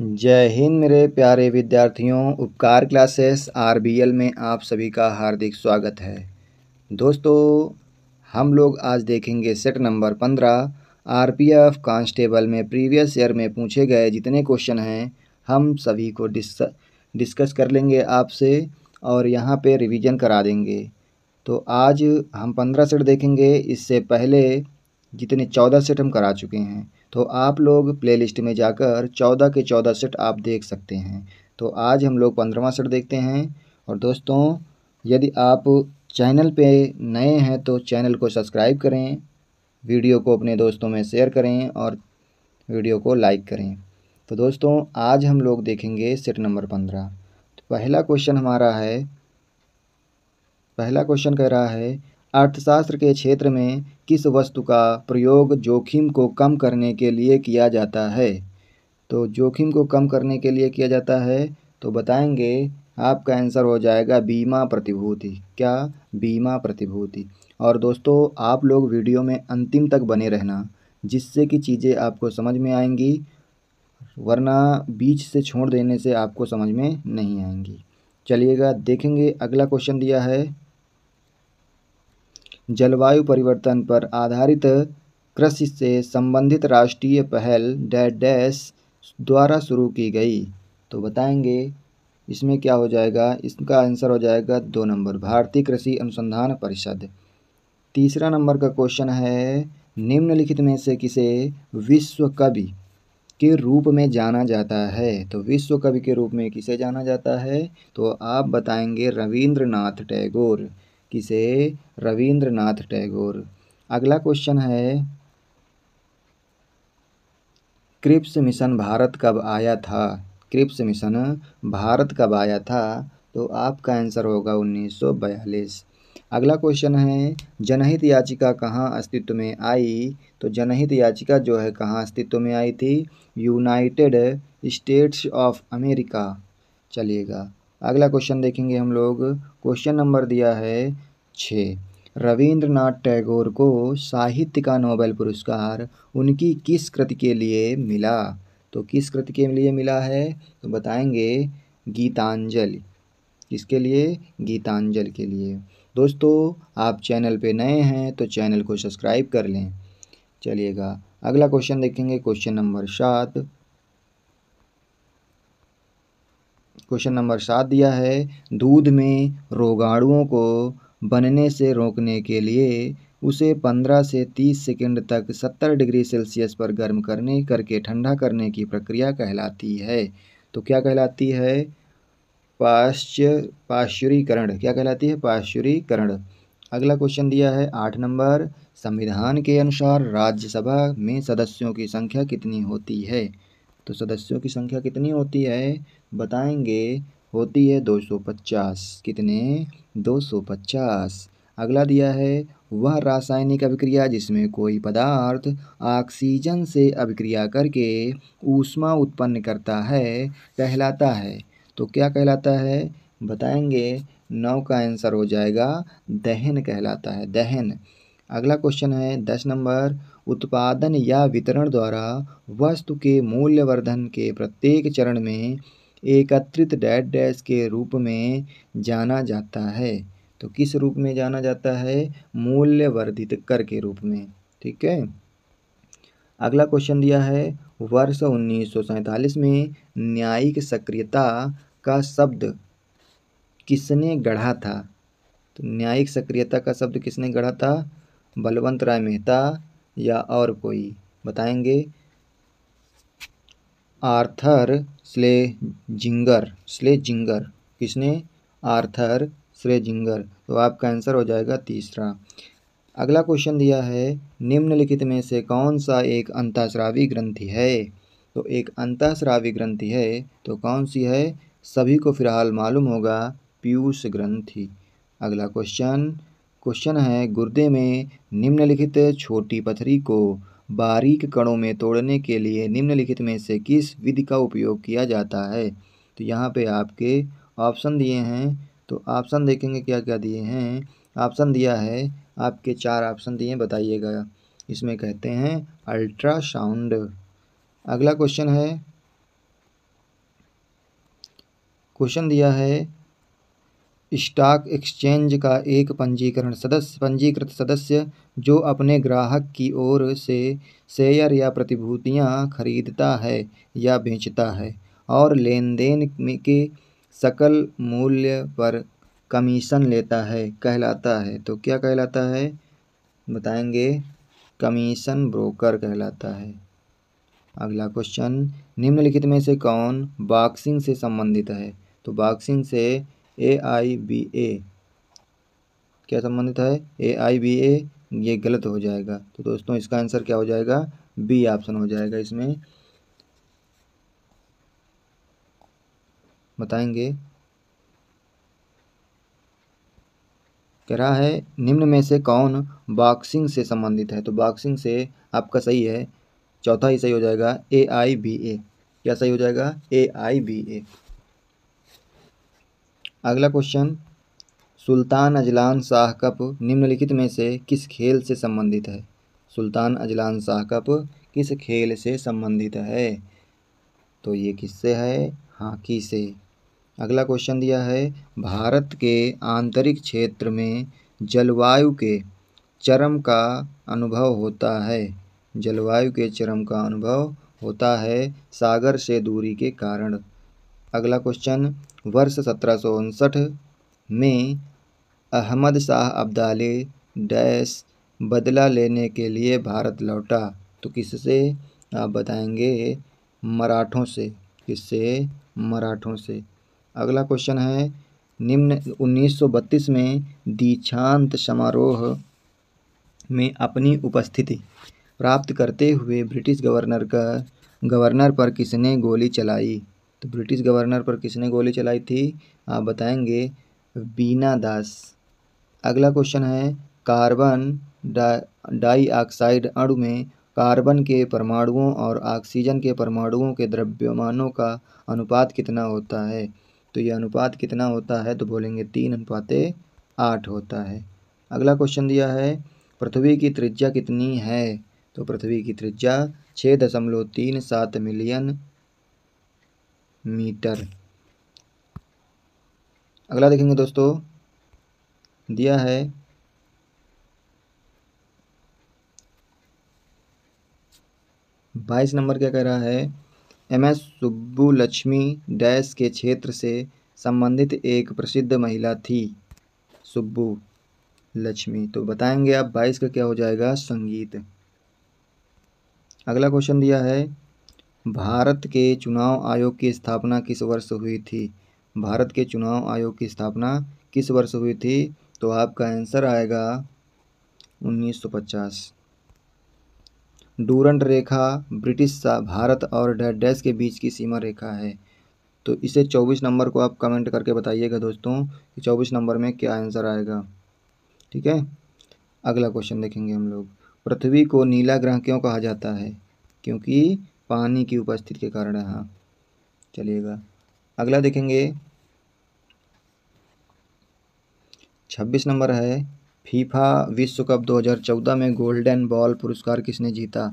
जय हिंद मेरे प्यारे विद्यार्थियों उपकार क्लासेस आरबीएल में आप सभी का हार्दिक स्वागत है दोस्तों हम लोग आज देखेंगे सेट नंबर पंद्रह आरपीएफ कांस्टेबल में प्रीवियस ईयर में पूछे गए जितने क्वेश्चन हैं हम सभी को डिस डिस्कस कर लेंगे आपसे और यहाँ पे रिवीजन करा देंगे तो आज हम पंद्रह सेट देखेंगे इससे पहले जितने चौदह सेट हम करा चुके हैं तो आप लोग प्लेलिस्ट में जाकर चौदह के चौदह सेट आप देख सकते हैं तो आज हम लोग पंद्रवा सेट देखते हैं और दोस्तों यदि आप चैनल पे नए हैं तो चैनल को सब्सक्राइब करें वीडियो को अपने दोस्तों में शेयर करें और वीडियो को लाइक करें तो दोस्तों आज हम लोग देखेंगे सेट नंबर पंद्रह तो पहला क्वेश्चन हमारा है पहला क्वेश्चन कह रहा है अर्थशास्त्र के क्षेत्र में किस वस्तु का प्रयोग जोखिम को कम करने के लिए किया जाता है तो जोखिम को कम करने के लिए किया जाता है तो बताएंगे आपका आंसर हो जाएगा बीमा प्रतिभूति क्या बीमा प्रतिभूति और दोस्तों आप लोग वीडियो में अंतिम तक बने रहना जिससे कि चीज़ें आपको समझ में आएंगी वरना बीच से छोड़ देने से आपको समझ में नहीं आएंगी चलिएगा देखेंगे अगला क्वेश्चन दिया है जलवायु परिवर्तन पर आधारित कृषि से संबंधित राष्ट्रीय पहल डैड डैश द्वारा शुरू की गई तो बताएंगे इसमें क्या हो जाएगा इसका आंसर हो जाएगा दो नंबर भारतीय कृषि अनुसंधान परिषद तीसरा नंबर का क्वेश्चन है निम्नलिखित में से किसे विश्व कवि के रूप में जाना जाता है तो विश्व कवि के रूप में किसे जाना जाता है तो आप बताएंगे रविंद्रनाथ टैगोर किसे रविंद्रनाथ टैगोर अगला क्वेश्चन है क्रिप्स मिशन भारत कब आया था क्रिप्स मिशन भारत कब आया था तो आपका आंसर होगा 1942 अगला क्वेश्चन है जनहित याचिका कहाँ अस्तित्व में आई तो जनहित याचिका जो है कहाँ अस्तित्व में आई थी यूनाइटेड स्टेट्स ऑफ अमेरिका चलिएगा अगला क्वेश्चन देखेंगे हम लोग क्वेश्चन नंबर दिया है छः रविंद्रनाथ टैगोर को साहित्य का नोबेल पुरस्कार उनकी किस कृति के लिए मिला तो किस कृति के लिए मिला है तो बताएंगे गीतांजलि किसके लिए गीतांजलि के लिए दोस्तों आप चैनल पे नए हैं तो चैनल को सब्सक्राइब कर लें चलिएगा अगला क्वेश्चन देखेंगे क्वेश्चन नंबर सात क्वेश्चन नंबर सात दिया है दूध में रोगाणुओं को बनने से रोकने के लिए उसे 15 से 30 सेकंड तक 70 डिग्री सेल्सियस पर गर्म करने करके ठंडा करने की प्रक्रिया कहलाती है तो क्या कहलाती है पाश्च पाश्चुरीकरण क्या कहलाती है पाश्चुरीकरण अगला क्वेश्चन दिया है आठ नंबर संविधान के अनुसार राज्यसभा में सदस्यों की संख्या कितनी होती है तो सदस्यों की संख्या कितनी होती है बताएंगे होती है 250 कितने 250 अगला दिया है वह रासायनिक अभिक्रिया जिसमें कोई पदार्थ ऑक्सीजन से अभिक्रिया करके ऊष्मा उत्पन्न करता है कहलाता है तो क्या कहलाता है बताएंगे नौ का आंसर हो जाएगा दहन कहलाता है दहन अगला क्वेश्चन है दस नंबर उत्पादन या वितरण द्वारा वस्तु के मूल्यवर्धन के प्रत्येक चरण में एकत्रित डैट डैश के रूप में जाना जाता है तो किस रूप में जाना जाता है मूल्य वर्धित कर के रूप में ठीक है अगला क्वेश्चन दिया है वर्ष उन्नीस में न्यायिक सक्रियता का शब्द किसने गढ़ा था तो न्यायिक सक्रियता का शब्द किसने गढ़ा था बलवंत राय मेहता या और कोई बताएंगे आर्थर स्लेजिंगर स्लेजिंगर किसने आर्थर स्लेजिंगर तो आपका आंसर हो जाएगा तीसरा अगला क्वेश्चन दिया है निम्नलिखित में से कौन सा एक अंतःस्रावी ग्रंथि है तो एक अंतःस्रावी ग्रंथि है तो कौन सी है सभी को फिलहाल मालूम होगा पीयूष ग्रंथि अगला क्वेश्चन क्वेश्चन है गुर्दे में निम्नलिखित छोटी पथरी को बारीक कणों में तोड़ने के लिए निम्नलिखित में से किस विधि का उपयोग किया जाता है तो यहाँ पे आपके ऑप्शन दिए हैं तो ऑप्शन देखेंगे क्या क्या दिए हैं ऑप्शन दिया है आपके चार ऑप्शन दिए बताइएगा इसमें कहते हैं अल्ट्रासाउंड अगला क्वेश्चन है क्वेश्चन दिया है स्टॉक एक्सचेंज का एक पंजीकरण सदस्य पंजीकृत सदस्य जो अपने ग्राहक की ओर से शेयर या प्रतिभूतियां खरीदता है या बेचता है और लेन देन के सकल मूल्य पर कमीशन लेता है कहलाता है तो क्या कहलाता है बताएंगे कमीशन ब्रोकर कहलाता है अगला क्वेश्चन निम्नलिखित में से कौन बॉक्सिंग से संबंधित है तो बॉक्सिंग से ए आई बी ए क्या संबंधित है ए आई बी ए ये गलत हो जाएगा तो दोस्तों इसका आंसर क्या हो जाएगा बी ऑप्शन हो जाएगा इसमें बताएंगे कह रहा है निम्न में से कौन बॉक्सिंग से संबंधित है तो बॉक्सिंग से आपका सही है चौथा ही सही हो जाएगा ए आई बी ए क्या सही हो जाएगा ए आई बी ए अगला question Sultan Azlan Shah cup निम्नलिखित में से किस खेल से संबंधित है सुल्तान अजलान शाह कप किस खेल से संबंधित है तो ये किससे है हॉकी से अगला क्वेश्चन दिया है भारत के आंतरिक क्षेत्र में जलवायु के चरम का अनुभव होता है जलवायु के चरम का अनुभव होता है सागर से दूरी के कारण अगला क्वेश्चन वर्ष सत्रह में अहमद शाह अब्दाली डैश बदला लेने के लिए भारत लौटा तो किससे आप बताएंगे मराठों से किससे मराठों से अगला क्वेश्चन है निम्न 1932 में दीक्षांत समारोह में अपनी उपस्थिति प्राप्त करते हुए ब्रिटिश गवर्नर का गवर्नर पर किसने गोली चलाई तो ब्रिटिश गवर्नर पर किसने गोली चलाई थी आप बताएंगे बीना दास अगला क्वेश्चन है कार्बन डाईऑक्साइड अणु में कार्बन के परमाणुओं और ऑक्सीजन के परमाणुओं के द्रव्यमानों का अनुपात कितना होता है तो यह अनुपात कितना होता है तो बोलेंगे तीन अनुपात आठ होता है अगला क्वेश्चन दिया है पृथ्वी की त्रिज्या कितनी है तो पृथ्वी की त्रिज्या छः दशमलव तीन सात मिलियन मीटर अगला देखेंगे दोस्तों दिया है बाईस नंबर क्या कह रहा है M S Subbulakshmi dash के क्षेत्र से संबंधित एक प्रसिद्ध महिला थी सुब्बू लक्ष्मी तो बताएंगे आप बाईस का क्या हो जाएगा संगीत अगला क्वेश्चन दिया है भारत के चुनाव आयोग की स्थापना किस वर्ष हुई थी भारत के चुनाव आयोग की स्थापना किस वर्ष हुई थी तो आपका आंसर आएगा 1950 डूरंट रेखा ब्रिटिश भारत और डैश के बीच की सीमा रेखा है तो इसे 24 नंबर को आप कमेंट करके बताइएगा दोस्तों कि 24 नंबर में क्या आंसर आएगा ठीक है अगला क्वेश्चन देखेंगे हम लोग पृथ्वी को नीला ग्रह क्यों कहा जाता है क्योंकि पानी की उपस्थिति के कारण है हाँ चलिएगा अगला देखेंगे छब्बीस नंबर है फीफा विश्व कप 2014 में गोल्डन बॉल पुरस्कार किसने जीता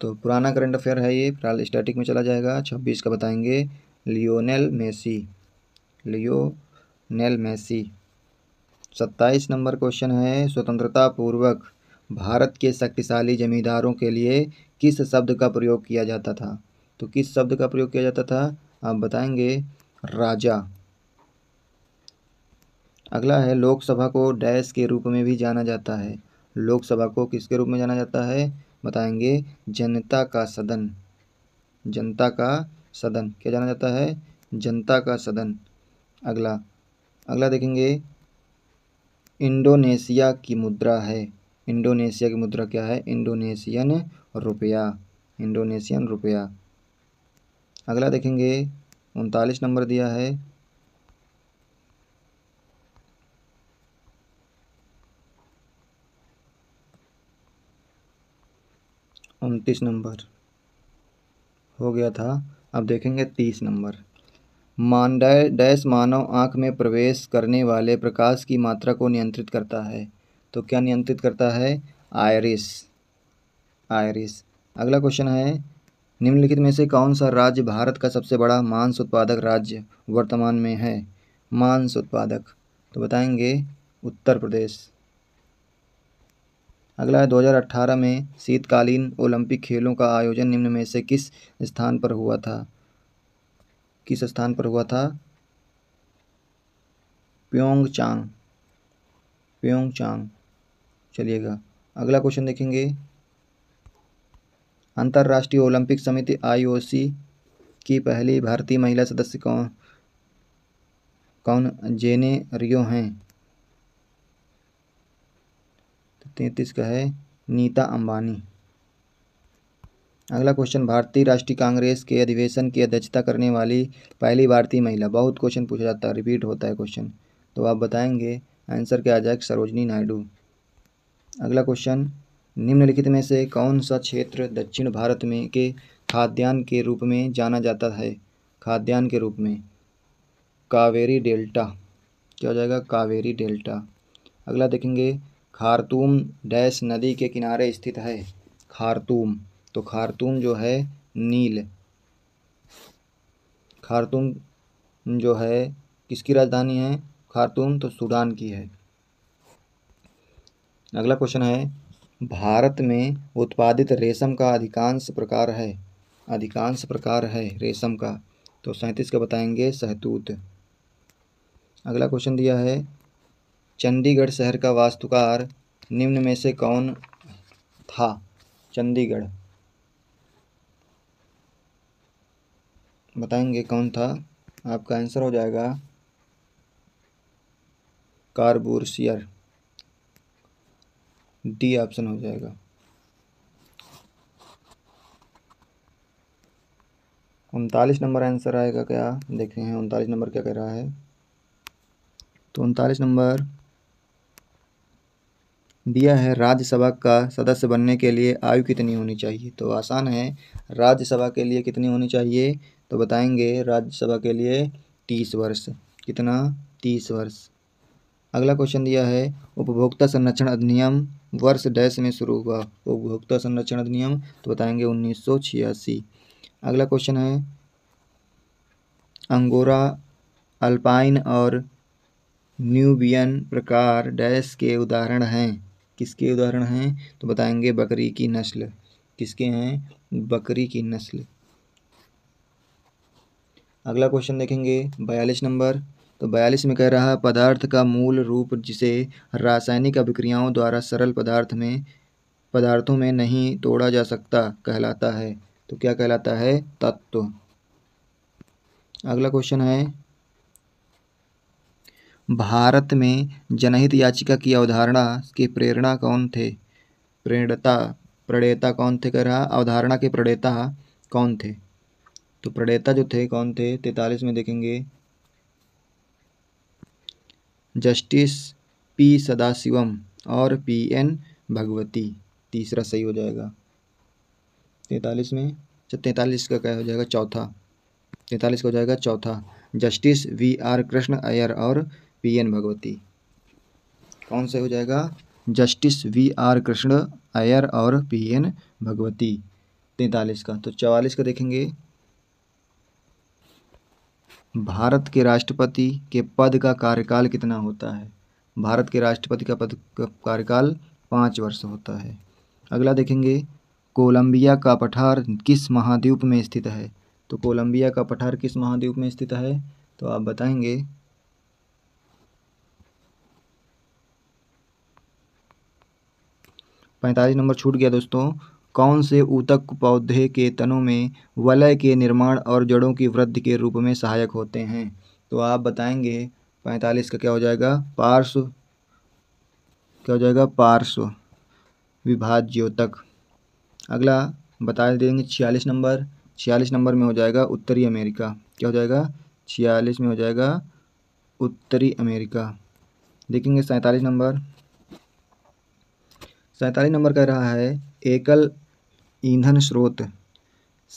तो पुराना करंट अफेयर है ये फिलहाल स्टैटिक में चला जाएगा छब्बीस का बताएंगे लियोनेल मेसी लियोनेल मेसी सत्ताईस नंबर क्वेश्चन है स्वतंत्रता पूर्वक भारत के शक्तिशाली जमींदारों के लिए किस शब्द का प्रयोग किया जाता था तो किस शब्द का प्रयोग किया जाता था आप बताएंगे राजा अगला है लोकसभा को डैश के रूप में भी जाना जाता है लोकसभा को किसके रूप में जाना जाता है बताएंगे जनता का सदन जनता का सदन क्या जाना जाता है जनता का सदन अगला अगला देखेंगे इंडोनेशिया की मुद्रा है इंडोनेशिया की मुद्रा क्या है इंडोनेशियन रुपया इंडोनेशियन रुपया अगला देखेंगे उनतालीस नंबर दिया है उनतीस नंबर हो गया था अब देखेंगे तीस नंबर मानडय डैश मानव आँख में प्रवेश करने वाले प्रकाश की मात्रा को नियंत्रित करता है तो क्या नियंत्रित करता है आयरिस आयरिस अगला क्वेश्चन है निम्नलिखित में से कौन सा राज्य भारत का सबसे बड़ा मांस उत्पादक राज्य वर्तमान में है मांस उत्पादक तो बताएंगे उत्तर प्रदेश अगला है 2018 में शीतकालीन ओलंपिक खेलों का आयोजन निम्न में से किस स्थान पर हुआ था किस स्थान पर हुआ था प्योंगचांग प्योंगचांग चलिएगा अगला क्वेश्चन देखेंगे अंतर्राष्ट्रीय ओलंपिक समिति आईओसी की पहली भारतीय महिला सदस्य कौन कौन जेने रियो हैं तो तैंतीस का है नीता अंबानी अगला क्वेश्चन भारतीय राष्ट्रीय कांग्रेस के अधिवेशन की अध्यक्षता करने वाली पहली भारतीय महिला बहुत क्वेश्चन पूछा जाता है रिपीट होता है क्वेश्चन तो आप बताएंगे आंसर क्या आ जाएगा सरोजनी नायडू अगला क्वेश्चन निम्नलिखित में से कौन सा क्षेत्र दक्षिण भारत में के खाद्यान्न के रूप में जाना जाता है खाद्यान्न के रूप में कावेरी डेल्टा क्या हो जाएगा कावेरी डेल्टा अगला देखेंगे खारतूम डैश नदी के किनारे स्थित है खारतूम तो खारतूम जो है नील खारतूम जो है किसकी राजधानी है खारतूम तो सूडान की है अगला क्वेश्चन है भारत में उत्पादित रेशम का अधिकांश प्रकार है अधिकांश प्रकार है रेशम का तो सैंतीस का बताएंगे सहतूत अगला क्वेश्चन दिया है चंडीगढ़ शहर का वास्तुकार निम्न में से कौन था चंडीगढ़ बताएंगे कौन था आपका आंसर हो जाएगा कारबूरसियर डी ऑप्शन हो जाएगा उनतालीस नंबर आंसर आएगा क्या देखते हैं उनतालीस नंबर क्या कह रहा है तो उनतालीस नंबर दिया है राज्यसभा का सदस्य बनने के लिए आयु कितनी होनी चाहिए तो आसान है राज्यसभा के लिए कितनी होनी चाहिए तो बताएंगे राज्यसभा के लिए तीस वर्ष कितना तीस वर्ष अगला क्वेश्चन दिया है उपभोक्ता संरक्षण अधिनियम वर्ष डैश में शुरू हुआ उपभोक्ता संरक्षण अधिनियम तो बताएंगे उन्नीस सौ छियासी अगला क्वेश्चन है अंगोरा अल्पाइन और न्यूबियन प्रकार डैश के उदाहरण हैं किसके उदाहरण हैं तो बताएंगे बकरी की नस्ल किसके हैं बकरी की नस्ल अगला क्वेश्चन देखेंगे बयालीस नंबर तो बयालीस में कह रहा पदार्थ का मूल रूप जिसे रासायनिक अभिक्रियाओं द्वारा सरल पदार्थ में पदार्थों में नहीं तोड़ा जा सकता कहलाता है तो क्या कहलाता है तत्व अगला क्वेश्चन है भारत में जनहित याचिका की अवधारणा के प्रेरणा कौन थे प्रेरणता प्रणेता कौन थे कह रहा अवधारणा के प्रणेता कौन थे तो प्रणेता जो थे कौन थे तैतालीस में देखेंगे जस्टिस पी सदाशिवम और पी एन भगवती तीसरा सही हो जाएगा तैंतालीस में अच्छा तैंतालीस का क्या हो जाएगा चौथा तैंतालीस का हो जाएगा चौथा justice V R Krishna Iyer और पी एन भगवती कौन सा हो जाएगा justice V R Krishna Iyer और पी एन भगवती तैंतालीस का तो चवालीस का देखेंगे भारत के राष्ट्रपति के पद का कार्यकाल कितना होता है भारत के राष्ट्रपति का पद का कार्यकाल पाँच वर्ष होता है अगला देखेंगे कोलंबिया का पठार किस महाद्वीप में स्थित है तो कोलंबिया का पठार किस महाद्वीप में स्थित है तो आप बताएंगे पैंतालीस नंबर छूट गया दोस्तों कौन से ऊतक पौधे के तनों में वलय के निर्माण और जड़ों की वृद्धि के रूप में सहायक होते हैं तो आप बताएंगे पैंतालीस का क्या हो जाएगा पार्श्व क्या हो जाएगा पार्श्व विभाज्योतक अगला बता देंगे छियालीस नंबर छियालीस नंबर में हो जाएगा उत्तरी अमेरिका क्या हो जाएगा छियालीस में हो जाएगा उत्तरी अमेरिका देखेंगे सैंतालीस नंबर सैंतालीस नंबर कह रहा है एकल ईंधन स्रोत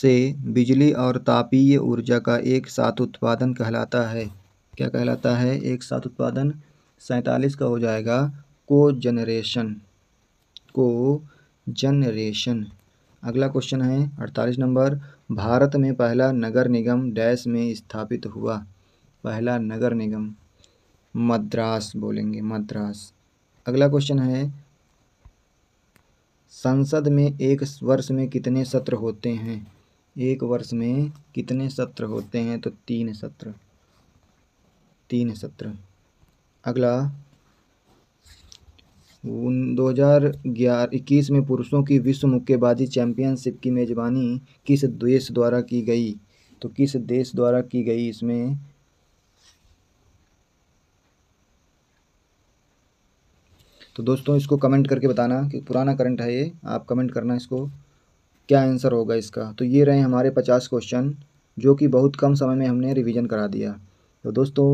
से बिजली और तापीय ऊर्जा का एक साथ उत्पादन कहलाता है क्या कहलाता है एक साथ उत्पादन सैंतालीस का हो जाएगा को जनरेशन को जनरेशन अगला क्वेश्चन है अड़तालीस नंबर भारत में पहला नगर निगम डैश में स्थापित हुआ पहला नगर निगम मद्रास बोलेंगे मद्रास अगला क्वेश्चन है संसद में एक वर्ष में कितने सत्र होते हैं एक वर्ष में कितने सत्र होते हैं तो तीन सत्र तीन सत्र अगला दो हज़ार ग्यारह इक्कीस में पुरुषों की विश्व मुक्केबाजी चैंपियनशिप की मेज़बानी किस देश द्वारा की गई तो किस देश द्वारा की गई इसमें तो दोस्तों इसको कमेंट करके बताना कि पुराना करंट है ये आप कमेंट करना इसको क्या आंसर होगा इसका तो ये रहे हमारे पचास क्वेश्चन जो कि बहुत कम समय में हमने रिवीजन करा दिया तो दोस्तों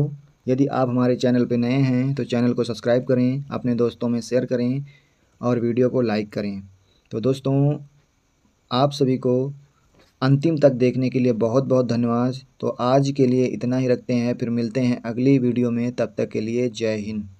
यदि आप हमारे चैनल पर नए हैं तो चैनल को सब्सक्राइब करें अपने दोस्तों में शेयर करें और वीडियो को लाइक करें तो दोस्तों आप सभी को अंतिम तक देखने के लिए बहुत बहुत धन्यवाद तो आज के लिए इतना ही रखते हैं फिर मिलते हैं अगली वीडियो में तब तक के लिए जय हिंद